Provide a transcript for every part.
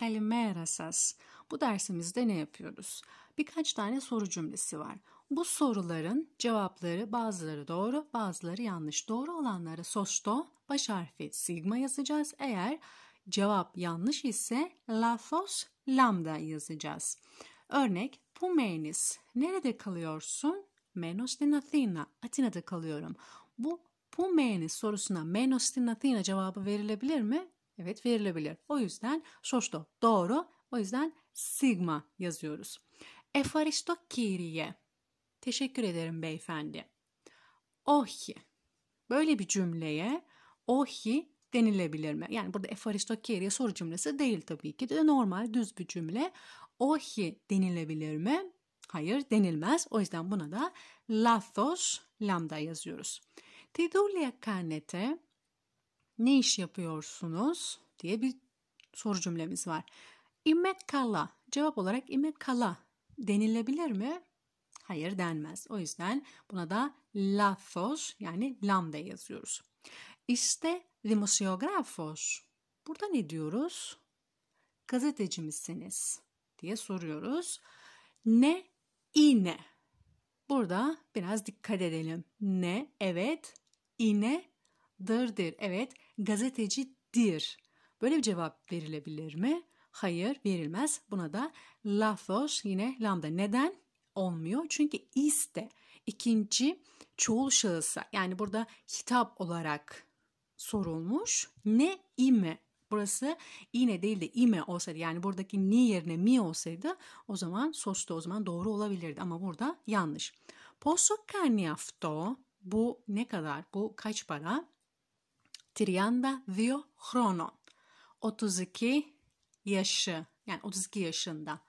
Kalimera sas. Bu dersimizde ne yapıyoruz? Birkaç tane soru cümlesi var. Bu soruların cevapları bazıları doğru, bazıları yanlış. Doğru olanlara sosto baş harfi sigma yazacağız. Eğer cevap yanlış ise lafos lambda yazacağız. Örnek Pumenis. Nerede kalıyorsun? Menos din Athena. Atina'da kalıyorum. Bu Pumenis sorusuna Menos din Athena cevabı verilebilir mi? Evet verilebilir. O yüzden şoşto doğru. O yüzden sigma yazıyoruz. Efaristo kiriye. Teşekkür ederim beyefendi. Ohi. Böyle bir cümleye ohi denilebilir mi? Yani burada efaristo kiriye soru cümlesi değil tabii ki de normal düz bir cümle. Ohi denilebilir mi? Hayır denilmez. O yüzden buna da lathos lambda yazıyoruz. Tidulia kanete ne iş yapıyorsunuz diye bir soru cümlemiz var. İmmek kala cevap olarak immek kala denilebilir mi? Hayır denmez. O yüzden buna da lafos yani lambda yazıyoruz. İşte demosiografos. Burada ne diyoruz? Gazeteci misiniz diye soruyoruz. Ne iğne. Burada biraz dikkat edelim. Ne evet, iğne dır. Evet, gazeteci dir Böyle bir cevap verilebilir mi? Hayır, verilmez. Buna da lafos yine lambda. Neden? Olmuyor. Çünkü iste ikinci çoğul şahısa yani burada hitap olarak sorulmuş. Ne ime? Burası ine değil de ime olsaydı yani buradaki ni yerine mi olsaydı o zaman sosta o zaman doğru olabilirdi ama burada yanlış. Posso carne bu ne kadar? Bu kaç para? 32 chronon. 32 yaşı yani 32 yaşında.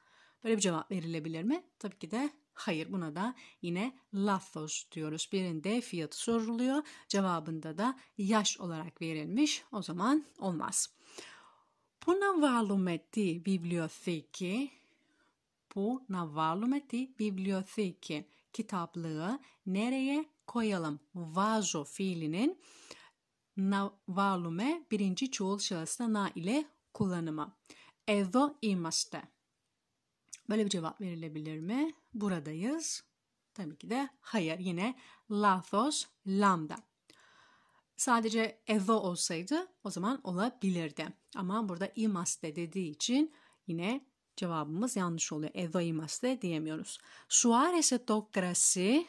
Böyle bir cevap verilebilir mi? Tabii ki de hayır. Buna da yine lafos diyoruz. Birinde fiyatı soruluyor. Cevabında da yaş olarak verilmiş. O zaman olmaz. Πού να βάλουμε τη βιβλιοθήκη, πού να βάλουμε Kitaplığı nereye koyalım? Vazo fiilinin navalume birinci çoğul şahısına na ile kullanımı. Εδώ είμαστε. Böyle bir cevap verilebilir mi? Buradayız. Tabii ki de hayır. Yine lafos lambda. Sadece evo olsaydı o zaman olabilirdi. Ama burada imaste dediği için yine cevabımız yanlış oluyor. Evo imaste diyemiyoruz. Suarese to krasi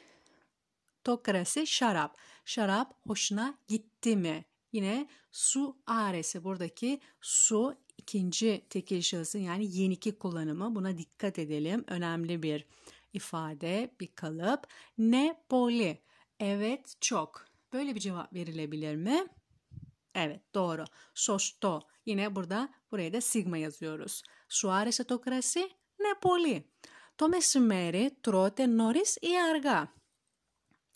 Tokrasi şarap. Şarap hoşuna gitti mi? Yine su aresi buradaki su ikinci tekil şahısın yani yeniki kullanımı buna dikkat edelim. Önemli bir ifade, bir kalıp. Ne poli? Evet çok. Böyle bir cevap verilebilir mi? Evet doğru. Sosto. Yine burada buraya da sigma yazıyoruz. Su arese tokrasi ne poli. Το trote noris νωρίς ή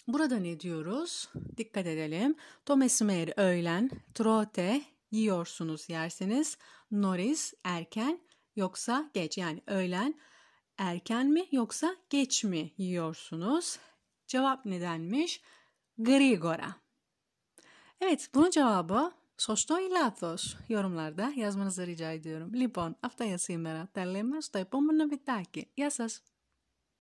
Burada ne diyoruz? Dikkat edelim. Thomas Tomesimer öğlen, trote yiyorsunuz yerseniz, Noris erken yoksa geç yani öğlen erken mi yoksa geç mi yiyorsunuz? Cevap nedenmiş? Grigora. Evet bunun cevabı Σωστό ή λάθο, Yorumlarda yazmanızı rica ediyorum. Λοιπόν, αυτά για σήμερα. Τα λέμε στο επόμενο βιτάκι. Γεια σας!